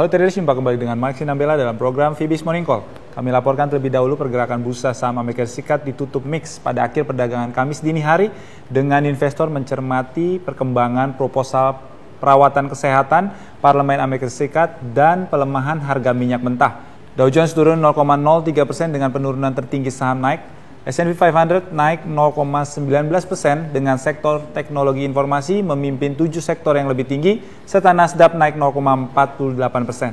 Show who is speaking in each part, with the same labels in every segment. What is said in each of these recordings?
Speaker 1: Halo traders, jumpa kembali dengan Mike Sinambela dalam program Fibis Morning Call. Kami laporkan terlebih dahulu pergerakan bursa saham Amerika Serikat ditutup mix pada akhir perdagangan Kamis dini hari dengan investor mencermati perkembangan proposal perawatan kesehatan Parlemen Amerika Serikat dan pelemahan harga minyak mentah. Dow Jones turun 0,03 persen dengan penurunan tertinggi saham naik S&P 500 naik 0,19% persen dengan sektor teknologi informasi memimpin tujuh sektor yang lebih tinggi, serta Nasdaq naik 0,48%. persen.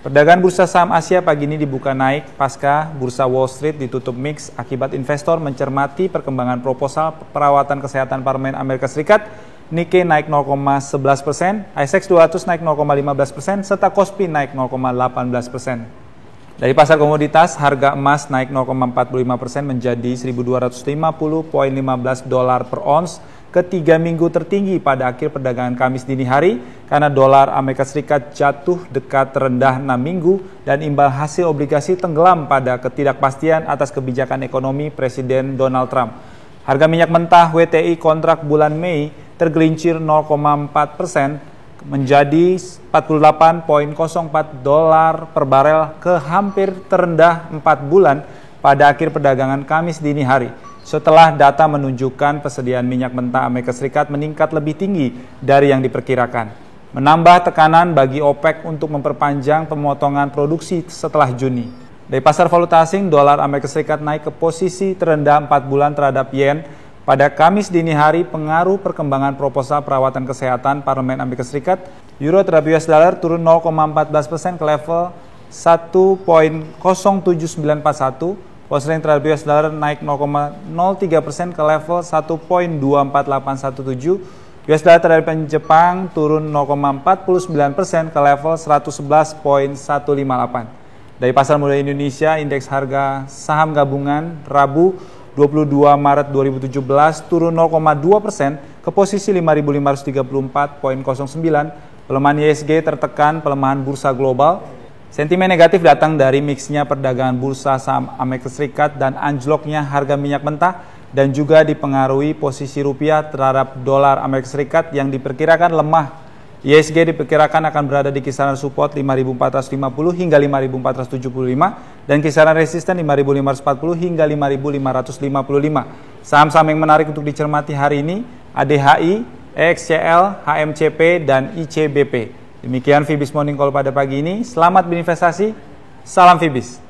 Speaker 1: Perdagangan bursa saham Asia pagi ini dibuka naik pasca bursa Wall Street ditutup mix akibat investor mencermati perkembangan proposal perawatan kesehatan parlemen Amerika Serikat. Nikkei naik 0,11 persen, ISX e 200 naik 0,15 persen, serta Kospi naik 0,18 persen. Dari pasar komoditas, harga emas naik 0,45 persen menjadi 1.250.15 dolar per ons ketiga minggu tertinggi pada akhir perdagangan Kamis dini hari karena dolar Amerika Serikat jatuh dekat terendah 6 minggu dan imbal hasil obligasi tenggelam pada ketidakpastian atas kebijakan ekonomi Presiden Donald Trump. Harga minyak mentah WTI kontrak bulan Mei tergelincir 0,4 persen menjadi 48.04 dolar per barel ke hampir terendah 4 bulan pada akhir perdagangan Kamis dini hari. Setelah data menunjukkan persediaan minyak mentah Amerika Serikat meningkat lebih tinggi dari yang diperkirakan. Menambah tekanan bagi OPEC untuk memperpanjang pemotongan produksi setelah Juni. Dari pasar valuta asing, dolar Amerika Serikat naik ke posisi terendah 4 bulan terhadap yen pada Kamis dini hari, pengaruh perkembangan proposal perawatan kesehatan Parlemen Amerika Serikat, euro terhadap US dollar turun 0,14 persen ke level 1.07941, pound terhadap US dollar naik 0,03 persen ke level 1.24817, US dollar terhadap Jepang turun 0,49 persen ke level 111.158. Dari pasar modal Indonesia, indeks harga saham gabungan Rabu 22 Maret 2017 turun 0,2 persen ke posisi 5.534.09. Pelemahan ISG tertekan pelemahan bursa global. Sentimen negatif datang dari mixnya perdagangan bursa saham Amerika Serikat dan anjloknya harga minyak mentah dan juga dipengaruhi posisi rupiah terhadap dolar Amerika Serikat yang diperkirakan lemah ISG diperkirakan akan berada di kisaran support 5.450 hingga 5.475 dan kisaran resisten 5.540 hingga 5.555. Saham-saham yang menarik untuk dicermati hari ini ADHI, EXCL, HMCP, dan ICBP. Demikian Fibis Morning Call pada pagi ini. Selamat berinvestasi. Salam Fibis.